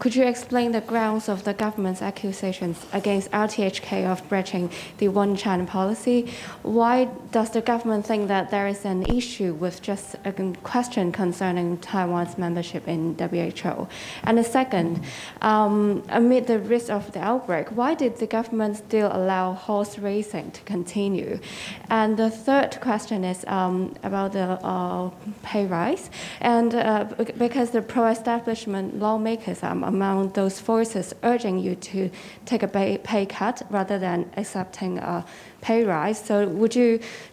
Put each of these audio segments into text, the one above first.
Could you explain the grounds of the government's accusations against RTHK of breaching the one China policy? Why does the government think that there is an issue with just a question concerning Taiwan's membership in WHO? And the second, um, amid the risk of the outbreak, why did the government still allow horse racing to continue? And the third question is um, about the uh, pay rise, and uh, because the pro-establishment lawmakers are um, among those forces urging you to take a pay, cut rather than accepting a pay rise. So would you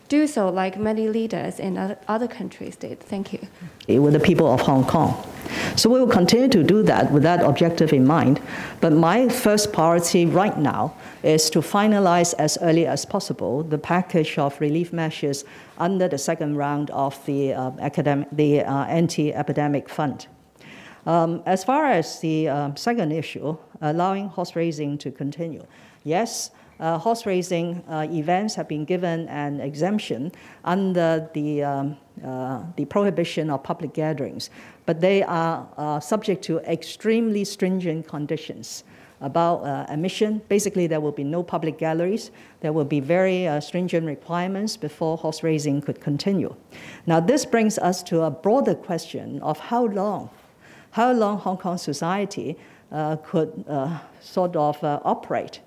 do so like many leaders in other countries did? Thank you. With the people of Hong Kong. So we will continue to do that with that objective in mind. But my first priority right now is to finalize as early as possible the package of relief measures under the second round of the uh, academic, the uh, anti-epidemic fund. Um, as far as the um, second issue, allowing horse racing to continue, yes, uh, horse racing uh, events have been given an exemption under the, um, uh, the prohibition of public gatherings, but they are subject to extremely stringent conditions about uh, admission. Basically, there will be no public galleries. There will be very uh, stringent requirements before horse racing could continue. Now, this brings us to a broader question of how long how long Hong Kong society uh, could uh, sort of uh, operate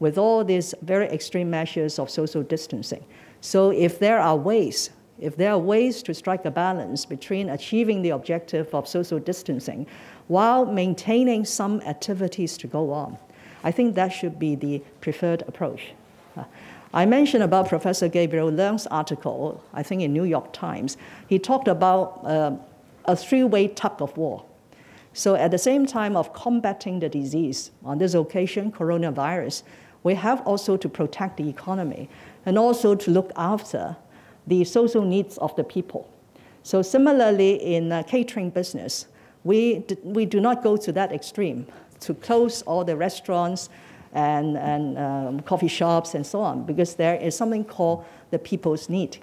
with all these very extreme measures of social distancing. So if there are ways if there are ways to strike a balance between achieving the objective of social distancing while maintaining some activities to go on, I think that should be the preferred approach. I mentioned about Professor Gabriel Leung's article, I think in New York Times. He talked about uh, a three-way tug of war. So at the same time of combating the disease, on this occasion, coronavirus, we have also to protect the economy and also to look after the social needs of the people. So similarly, in uh, catering business, we, we do not go to that extreme to close all the restaurants and, and um, coffee shops and so on, because there is something called the people's need.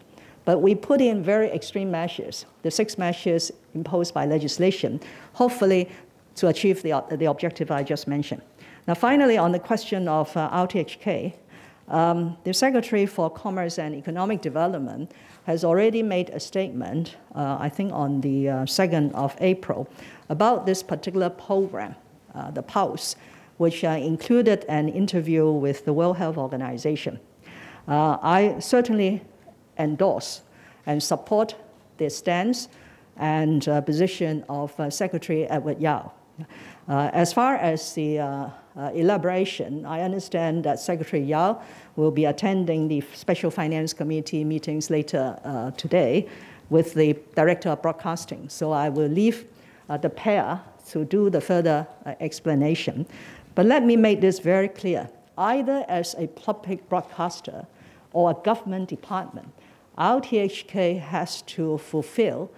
But we put in very extreme measures, the six measures imposed by legislation, hopefully to achieve the, the objective I just mentioned. Now, finally, on the question of uh, RTHK, um, the Secretary for Commerce and Economic Development has already made a statement, uh, I think on the uh, 2nd of April, about this particular program, uh, the PULSE, which uh, included an interview with the World Health Organization. Uh, I certainly endorse and support the stance and uh, position of uh, Secretary Edward Yao. Uh, as far as the uh, uh, elaboration, I understand that Secretary Yao will be attending the Special Finance Committee meetings later uh, today with the Director of Broadcasting. So I will leave the pair to do the further explanation. But let me make this very clear. Either as a public broadcaster or a government department, RTHK has to fulfill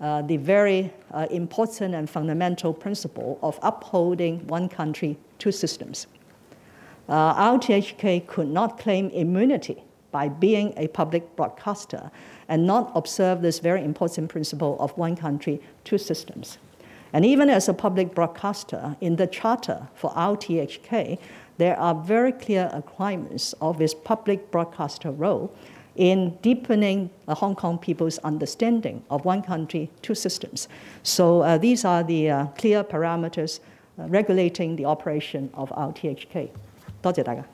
uh, the very uh, important and fundamental principle of upholding one country, two systems. Uh, RTHK could not claim immunity by being a public broadcaster and not observe this very important principle of one country, two systems. And even as a public broadcaster, in the charter for RTHK, there are very clear requirements of its public broadcaster role in deepening uh, Hong Kong people's understanding of one country, two systems. So uh, these are the uh, clear parameters uh, regulating the operation of our THK. 多謝大家。